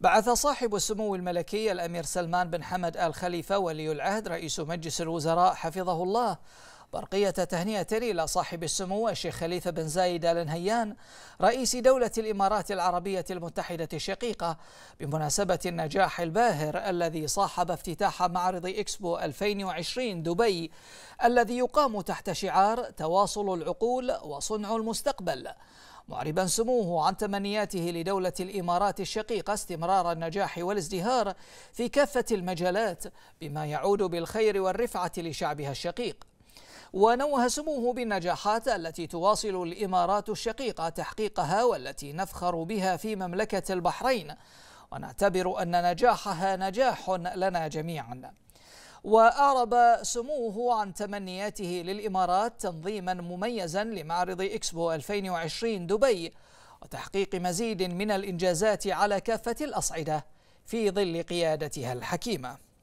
بعث صاحب السمو الملكي الأمير سلمان بن حمد آل خليفة ولي العهد رئيس مجلس الوزراء حفظه الله برقية تهنئة إلى صاحب السمو الشيخ خليفة بن زايد آل نهيان رئيس دولة الإمارات العربية المتحدة الشقيقة بمناسبة النجاح الباهر الذي صاحب افتتاح معرض إكسبو 2020 دبي الذي يقام تحت شعار تواصل العقول وصنع المستقبل معربا سموه عن تمنياته لدولة الإمارات الشقيقة استمرار النجاح والازدهار في كافة المجالات بما يعود بالخير والرفعة لشعبها الشقيق ونوه سموه بالنجاحات التي تواصل الإمارات الشقيقة تحقيقها والتي نفخر بها في مملكة البحرين ونعتبر أن نجاحها نجاح لنا جميعاً وأعرب سموه عن تمنياته للإمارات تنظيما مميزا لمعرض إكسبو 2020 دبي وتحقيق مزيد من الإنجازات على كافة الأصعدة في ظل قيادتها الحكيمة